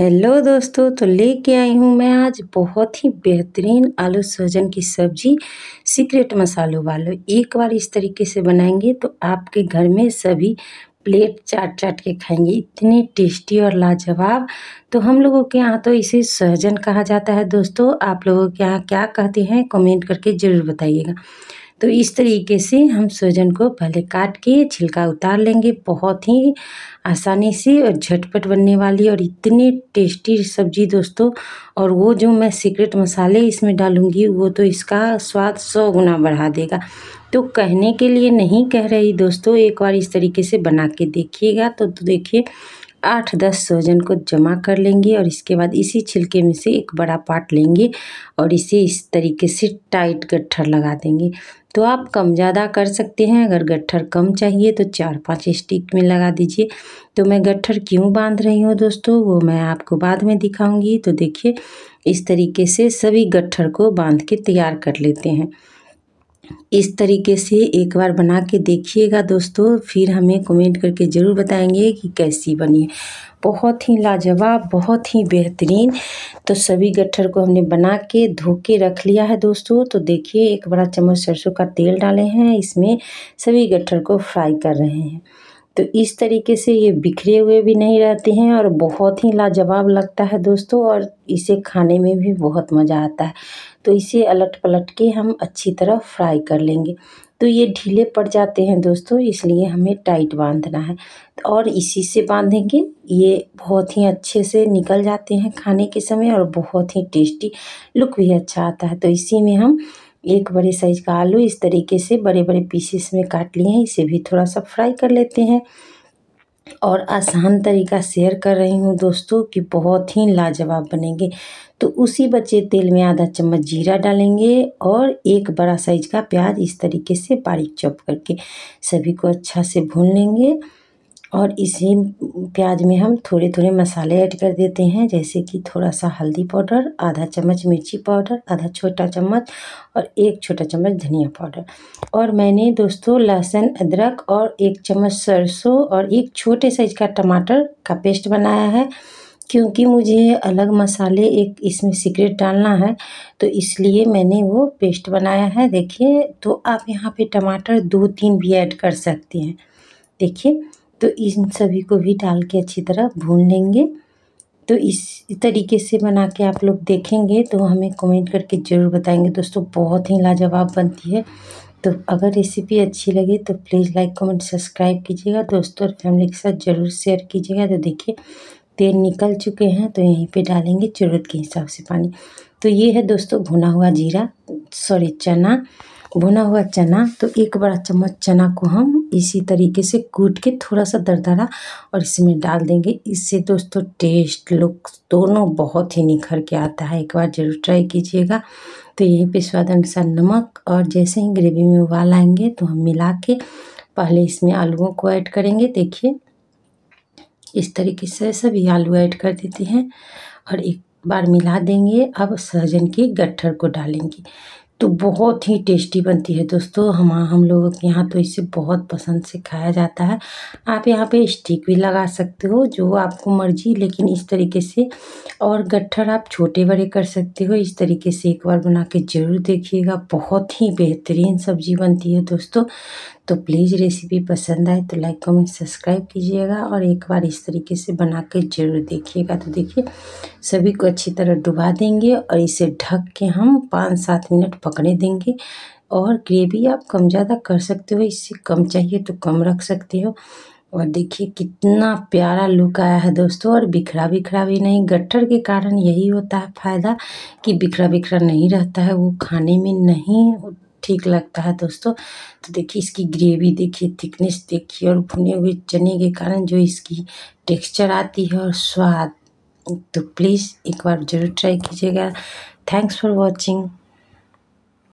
hello दोस्तों तो लेके आई हूँ मैं आज बहुत ही बेहतरीन आलू सहजन की सब्जी सीक्रेट मसालों वालों एक बार इस तरीके से बनाएंगे तो आपके घर में सभी प्लेट चाट चाट के खाएंगे इतनी टेस्टी और लाजवाब तो हम लोगों के यहाँ तो इसे सहजन कहा जाता है दोस्तों आप लोगों के यहाँ क्या कहते हैं कमेंट करके ज़रूर बताइएगा तो इस तरीके से हम सोजन को पहले काट के छिलका उतार लेंगे बहुत ही आसानी से और झटपट बनने वाली और इतनी टेस्टी सब्जी दोस्तों और वो जो मैं सीक्रेट मसाले इसमें डालूँगी वो तो इसका स्वाद सौ गुना बढ़ा देगा तो कहने के लिए नहीं कह रही दोस्तों एक बार इस तरीके से बना के देखिएगा तो, तो देखिए आठ दस सोजन को जमा कर लेंगे और इसके बाद इसी छिलके में से एक बड़ा पार्ट लेंगे और इसे इस तरीके से टाइट गट्ठर लगा देंगे तो आप कम ज़्यादा कर सकते हैं अगर गट्ठर कम चाहिए तो चार पांच स्टिक में लगा दीजिए तो मैं गट्ठर क्यों बांध रही हूँ दोस्तों वो मैं आपको बाद में दिखाऊँगी तो देखिए इस तरीके से सभी गट्ठर को बांध के तैयार कर लेते हैं इस तरीके से एक बार बना के देखिएगा दोस्तों फिर हमें कमेंट करके ज़रूर बताएंगे कि कैसी बनी है बहुत ही लाजवाब बहुत ही बेहतरीन तो सभी गट्ठर को हमने बना के धो के रख लिया है दोस्तों तो देखिए एक बड़ा चम्मच सरसों का तेल डाले हैं इसमें सभी गट्ठर को फ्राई कर रहे हैं तो इस तरीके से ये बिखरे हुए भी नहीं रहते हैं और बहुत ही लाजवाब लगता है दोस्तों और इसे खाने में भी बहुत मज़ा आता है तो इसे अलट पलट के हम अच्छी तरह फ्राई कर लेंगे तो ये ढीले पड़ जाते हैं दोस्तों इसलिए हमें टाइट बांधना है और इसी से बांधेंगे ये बहुत ही अच्छे से निकल जाते हैं खाने के समय और बहुत ही टेस्टी लुक भी अच्छा आता है तो इसी में हम एक बड़े साइज का आलू इस तरीके से बड़े बड़े पीसेस में काट लिए हैं इसे भी थोड़ा सा फ्राई कर लेते हैं और आसान तरीका शेयर कर रही हूँ दोस्तों कि बहुत ही लाजवाब बनेंगे तो उसी बचे तेल में आधा चम्मच जीरा डालेंगे और एक बड़ा साइज का प्याज इस तरीके से बारीक चॉप करके सभी को अच्छा से भून लेंगे और इसी प्याज में हम थोड़े थोड़े मसाले ऐड कर देते हैं जैसे कि थोड़ा सा हल्दी पाउडर आधा चम्मच मिर्ची पाउडर आधा छोटा चम्मच और एक छोटा चम्मच धनिया पाउडर और मैंने दोस्तों लहसुन अदरक और एक चम्मच सरसों और एक छोटे साइज का टमाटर का पेस्ट बनाया है क्योंकि मुझे अलग मसाले एक इसमें सीक्रेट डालना है तो इसलिए मैंने वो पेस्ट बनाया है देखिए तो आप यहाँ पर टमाटर दो तीन भी ऐड कर सकते हैं देखिए तो इन सभी को भी डाल के अच्छी तरह भून लेंगे तो इस तरीके से बना के आप लोग देखेंगे तो हमें कमेंट करके ज़रूर बताएंगे दोस्तों बहुत ही लाजवाब बनती है तो अगर रेसिपी अच्छी लगे तो प्लीज़ लाइक कमेंट सब्सक्राइब कीजिएगा दोस्तों और फैमिली के साथ ज़रूर शेयर कीजिएगा तो देखिए तेल निकल चुके हैं तो यहीं पे डालेंगे ज़रूरत के हिसाब से पानी तो ये है दोस्तों भुना हुआ जीरा सॉरी चना भुना हुआ चना तो एक बड़ा चम्मच चना को हम इसी तरीके से कूट के थोड़ा सा दरदरा और इसमें डाल देंगे इससे दोस्तों टेस्ट लुक दोनों बहुत ही निखर के आता है एक बार ज़रूर ट्राई कीजिएगा तो यहीं पे स्वाद अनुसार नमक और जैसे ही ग्रेवी में उबाल आएंगे तो हम मिला के पहले इसमें आलूओं को ऐड करेंगे देखिए इस तरीके से सभी आलू ऐड कर देते हैं और एक बार मिला देंगे अब सहजन के गट्ठर को डालेंगे तो बहुत ही टेस्टी बनती है दोस्तों हम हम लोगों के यहाँ तो इसे बहुत पसंद से खाया जाता है आप यहाँ पे स्टिक भी लगा सकते हो जो आपको मर्जी लेकिन इस तरीके से और गट्ठर आप छोटे बड़े कर सकते हो इस तरीके से एक बार बना के ज़रूर देखिएगा बहुत ही बेहतरीन सब्जी बनती है दोस्तों तो प्लीज़ रेसिपी पसंद आए तो लाइक कमेंट सब्सक्राइब कीजिएगा और एक बार इस तरीके से बना के ज़रूर देखिएगा तो देखिए सभी को अच्छी तरह डुबा देंगे और इसे ढक के हम पाँच सात मिनट पकने देंगे और ग्रेवी आप कम ज़्यादा कर सकते हो इससे कम चाहिए तो कम रख सकते हो और देखिए कितना प्यारा लुक आया है दोस्तों और बिखरा बिखरा भी नहीं गट्ठर के कारण यही होता है फ़ायदा कि बिखरा बिखरा नहीं रहता है वो खाने में नहीं ठीक लगता है दोस्तों तो देखिए इसकी ग्रेवी देखिए थिकनेस देखिए और भुने हुए चने के कारण जो इसकी टेक्सचर आती है और स्वाद तो प्लीज़ एक बार ज़रूर ट्राई कीजिएगा थैंक्स फॉर वॉचिंग